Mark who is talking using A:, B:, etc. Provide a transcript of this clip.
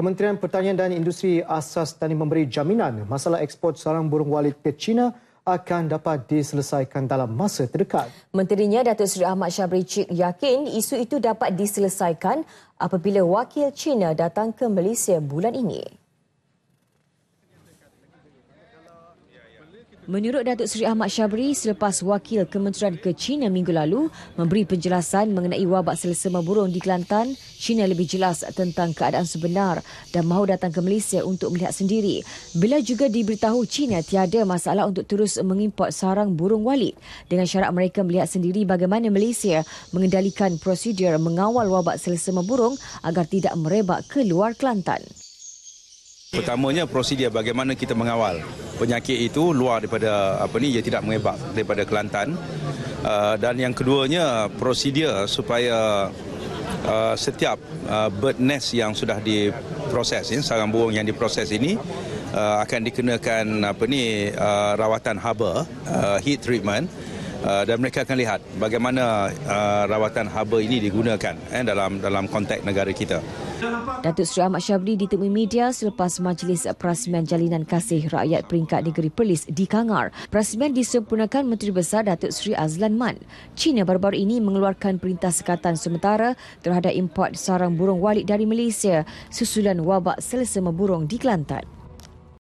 A: Kementerian Pertanian dan Industri asas tani memberi jaminan masalah ekspor sarang burung walet ke China akan dapat diselesaikan dalam masa terdekat.
B: Menterinya Datuk Seri Ahmad Syabri Cik yakin isu itu dapat diselesaikan apabila wakil China datang ke Malaysia bulan ini. Menurut Datuk Seri Ahmad Syabri, selepas wakil Kementerian ke China minggu lalu memberi penjelasan mengenai wabak selesema burung di Kelantan, China lebih jelas tentang keadaan sebenar dan mahu datang ke Malaysia untuk melihat sendiri. Bila juga diberitahu China tiada masalah untuk terus mengimport sarang burung walid dengan syarat mereka melihat sendiri bagaimana Malaysia mengendalikan prosedur mengawal wabak selesema burung agar tidak merebak ke luar Kelantan.
C: Pertamanya prosedur bagaimana kita mengawal penyakit itu luar daripada apa ni ia tidak menyebar daripada Kelantan uh, dan yang keduanya prosedur supaya uh, setiap uh, bird nest yang sudah diproses ini sarang burung yang diproses ini akan dikenakan apa ni rawatan haba heat treatment Uh, dan mereka akan lihat bagaimana uh, rawatan haba ini digunakan eh, dalam dalam konteks negara kita.
B: Datuk Seri Ahmad Syabri ditemui media selepas Majlis Perasmian Jalinan Kasih Rakyat Peringkat Negeri Perlis di Kangar. Perasmian disempurnakan Menteri Besar Datuk Seri Azlan Man. China baru-baru ini mengeluarkan perintah sekatan sementara terhadap import sarang burung walik dari Malaysia susulan wabak selesema burung di Kelantan.